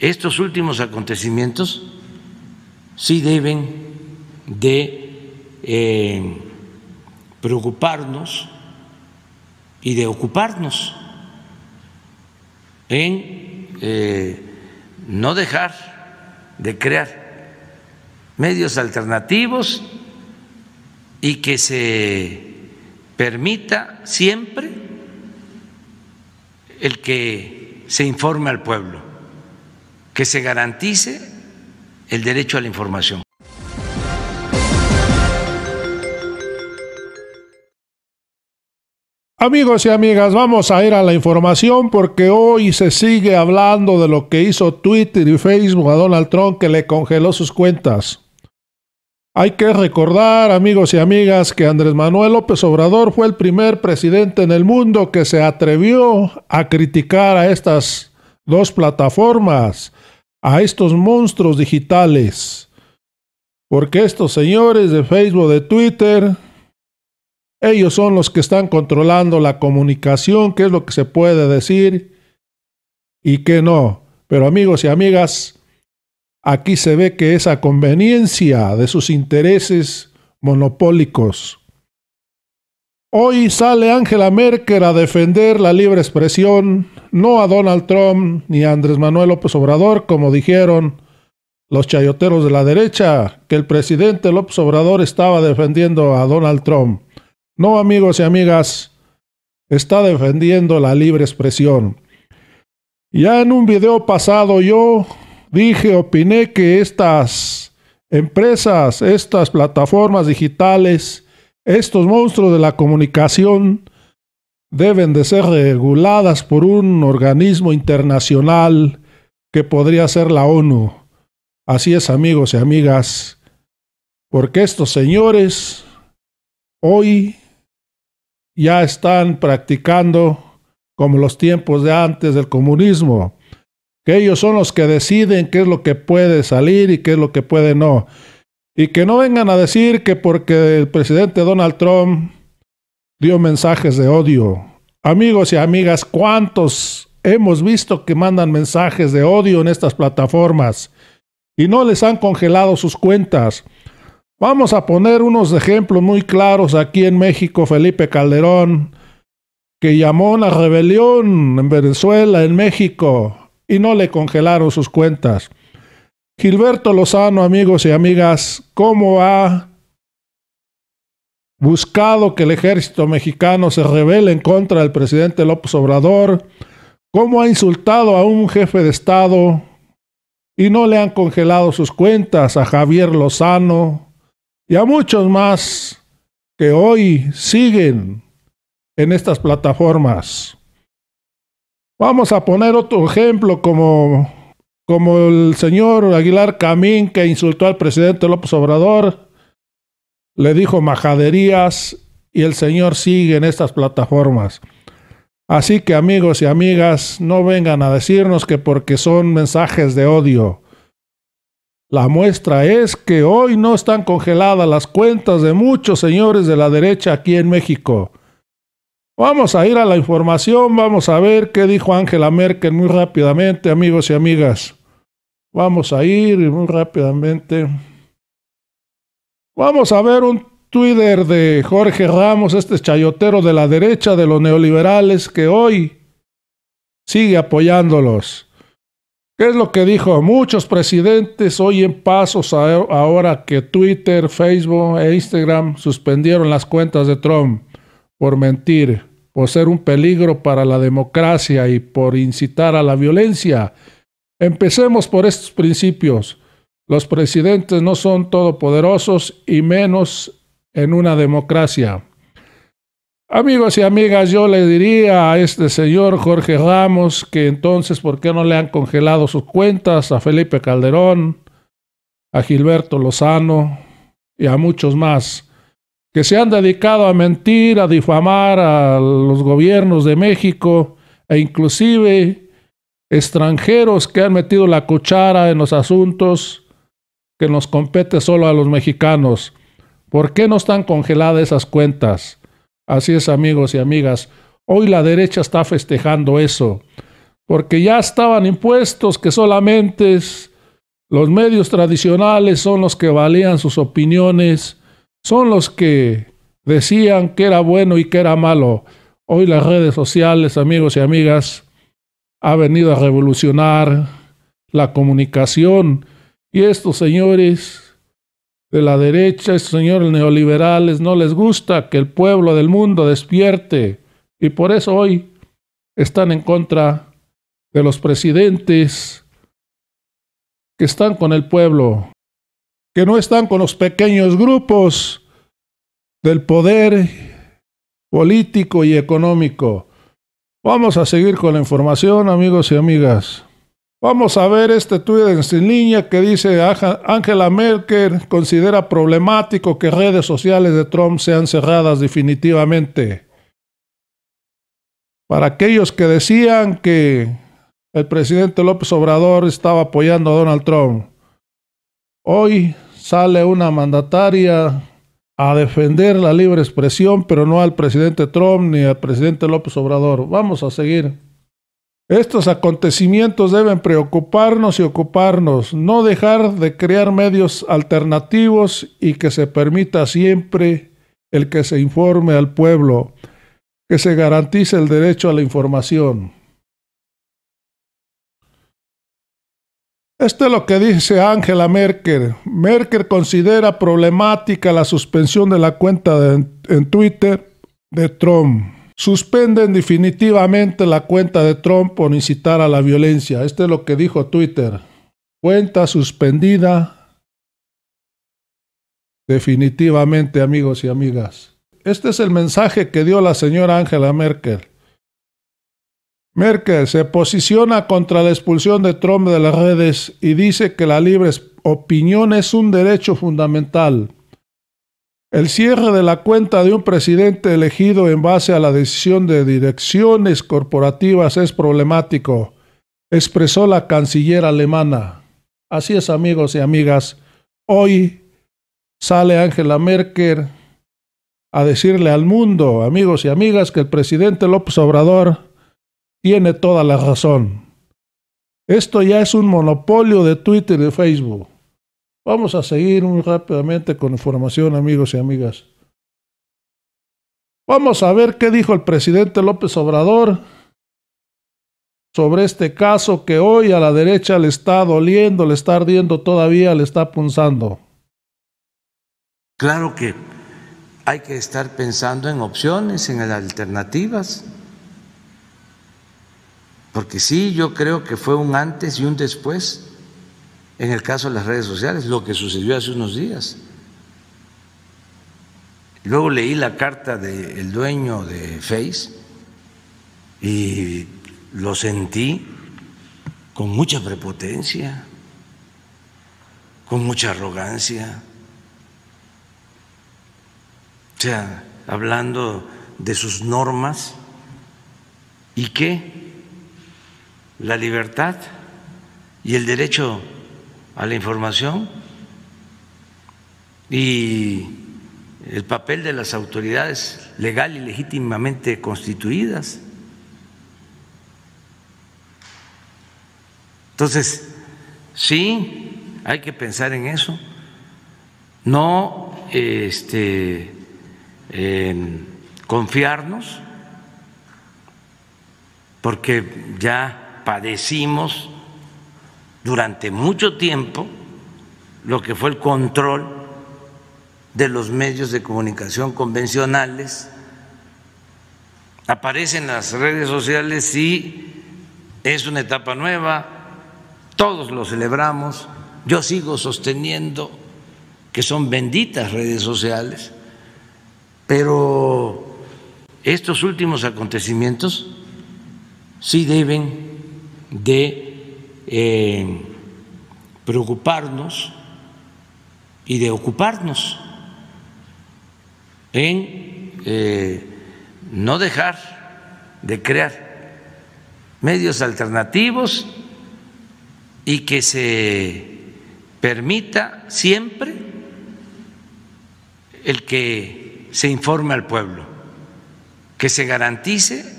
estos últimos acontecimientos sí deben de eh, preocuparnos y de ocuparnos en eh, no dejar de crear medios alternativos y que se permita siempre el que se informe al pueblo que se garantice el derecho a la información. Amigos y amigas, vamos a ir a la información porque hoy se sigue hablando de lo que hizo Twitter y Facebook a Donald Trump que le congeló sus cuentas. Hay que recordar, amigos y amigas, que Andrés Manuel López Obrador fue el primer presidente en el mundo que se atrevió a criticar a estas dos plataformas a estos monstruos digitales. Porque estos señores de Facebook, de Twitter, ellos son los que están controlando la comunicación, qué es lo que se puede decir y qué no. Pero amigos y amigas, aquí se ve que esa conveniencia de sus intereses monopólicos Hoy sale Angela Merkel a defender la libre expresión, no a Donald Trump ni a Andrés Manuel López Obrador, como dijeron los chayoteros de la derecha, que el presidente López Obrador estaba defendiendo a Donald Trump. No, amigos y amigas, está defendiendo la libre expresión. Ya en un video pasado yo dije, opiné que estas empresas, estas plataformas digitales, estos monstruos de la comunicación deben de ser reguladas por un organismo internacional que podría ser la ONU. Así es, amigos y amigas, porque estos señores hoy ya están practicando como los tiempos de antes del comunismo, que ellos son los que deciden qué es lo que puede salir y qué es lo que puede no. Y que no vengan a decir que porque el presidente Donald Trump dio mensajes de odio. Amigos y amigas, ¿cuántos hemos visto que mandan mensajes de odio en estas plataformas y no les han congelado sus cuentas? Vamos a poner unos ejemplos muy claros aquí en México, Felipe Calderón, que llamó a una rebelión en Venezuela, en México, y no le congelaron sus cuentas. Gilberto Lozano, amigos y amigas, ¿cómo ha buscado que el ejército mexicano se rebele en contra del presidente López Obrador? ¿Cómo ha insultado a un jefe de Estado y no le han congelado sus cuentas a Javier Lozano y a muchos más que hoy siguen en estas plataformas? Vamos a poner otro ejemplo como como el señor Aguilar Camín que insultó al presidente López Obrador, le dijo majaderías y el señor sigue en estas plataformas. Así que amigos y amigas, no vengan a decirnos que porque son mensajes de odio. La muestra es que hoy no están congeladas las cuentas de muchos señores de la derecha aquí en México. Vamos a ir a la información, vamos a ver qué dijo Ángela Merkel muy rápidamente, amigos y amigas. Vamos a ir muy rápidamente. Vamos a ver un Twitter de Jorge Ramos, este chayotero de la derecha de los neoliberales que hoy sigue apoyándolos. ¿Qué es lo que dijo? Muchos presidentes hoy en pasos ahora que Twitter, Facebook e Instagram suspendieron las cuentas de Trump por mentir, por ser un peligro para la democracia y por incitar a la violencia Empecemos por estos principios. Los presidentes no son todopoderosos y menos en una democracia. Amigos y amigas, yo le diría a este señor Jorge Ramos que entonces, ¿por qué no le han congelado sus cuentas a Felipe Calderón, a Gilberto Lozano y a muchos más? que se han dedicado a mentir, a difamar a los gobiernos de México e inclusive extranjeros que han metido la cuchara en los asuntos que nos compete solo a los mexicanos. ¿Por qué no están congeladas esas cuentas? Así es, amigos y amigas. Hoy la derecha está festejando eso, porque ya estaban impuestos que solamente los medios tradicionales son los que valían sus opiniones, son los que decían que era bueno y que era malo. Hoy las redes sociales, amigos y amigas, ha venido a revolucionar la comunicación. Y estos señores de la derecha, estos señores neoliberales, no les gusta que el pueblo del mundo despierte. Y por eso hoy están en contra de los presidentes que están con el pueblo, que no están con los pequeños grupos del poder político y económico. Vamos a seguir con la información, amigos y amigas. Vamos a ver este tuit en línea que dice Angela Merkel considera problemático que redes sociales de Trump sean cerradas definitivamente. Para aquellos que decían que el presidente López Obrador estaba apoyando a Donald Trump, hoy sale una mandataria a defender la libre expresión, pero no al presidente Trump ni al presidente López Obrador. Vamos a seguir. Estos acontecimientos deben preocuparnos y ocuparnos, no dejar de crear medios alternativos y que se permita siempre el que se informe al pueblo, que se garantice el derecho a la información. Esto es lo que dice Angela Merkel. Merkel considera problemática la suspensión de la cuenta en Twitter de Trump. Suspenden definitivamente la cuenta de Trump por incitar a la violencia. Esto es lo que dijo Twitter. Cuenta suspendida. Definitivamente, amigos y amigas. Este es el mensaje que dio la señora Angela Merkel. Merkel se posiciona contra la expulsión de Trump de las redes y dice que la libre opinión es un derecho fundamental. El cierre de la cuenta de un presidente elegido en base a la decisión de direcciones corporativas es problemático, expresó la canciller alemana. Así es, amigos y amigas, hoy sale Angela Merkel a decirle al mundo, amigos y amigas, que el presidente López Obrador tiene toda la razón. Esto ya es un monopolio de Twitter y de Facebook. Vamos a seguir muy rápidamente con información, amigos y amigas. Vamos a ver qué dijo el presidente López Obrador sobre este caso que hoy a la derecha le está doliendo, le está ardiendo todavía, le está punzando. Claro que hay que estar pensando en opciones, en alternativas porque sí, yo creo que fue un antes y un después en el caso de las redes sociales, lo que sucedió hace unos días. Luego leí la carta del dueño de Face y lo sentí con mucha prepotencia, con mucha arrogancia, o sea, hablando de sus normas y qué la libertad y el derecho a la información y el papel de las autoridades legal y legítimamente constituidas. Entonces, sí, hay que pensar en eso, no este, confiarnos, porque ya padecimos durante mucho tiempo lo que fue el control de los medios de comunicación convencionales, aparecen las redes sociales y es una etapa nueva, todos lo celebramos, yo sigo sosteniendo que son benditas redes sociales, pero estos últimos acontecimientos sí deben de eh, preocuparnos y de ocuparnos en eh, no dejar de crear medios alternativos y que se permita siempre el que se informe al pueblo, que se garantice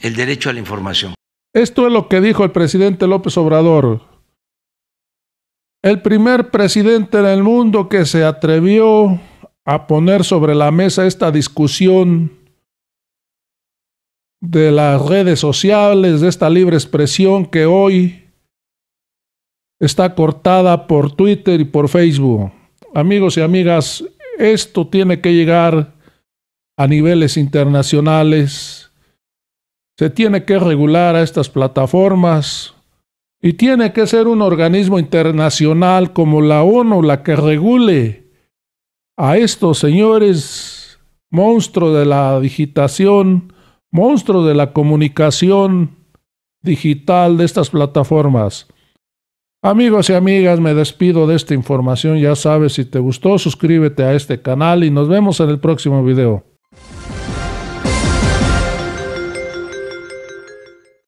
el derecho a la información. Esto es lo que dijo el presidente López Obrador. El primer presidente del mundo que se atrevió a poner sobre la mesa esta discusión de las redes sociales, de esta libre expresión que hoy está cortada por Twitter y por Facebook. Amigos y amigas, esto tiene que llegar a niveles internacionales se tiene que regular a estas plataformas y tiene que ser un organismo internacional como la ONU la que regule a estos señores monstruos de la digitación, monstruos de la comunicación digital de estas plataformas. Amigos y amigas, me despido de esta información. Ya sabes, si te gustó, suscríbete a este canal y nos vemos en el próximo video.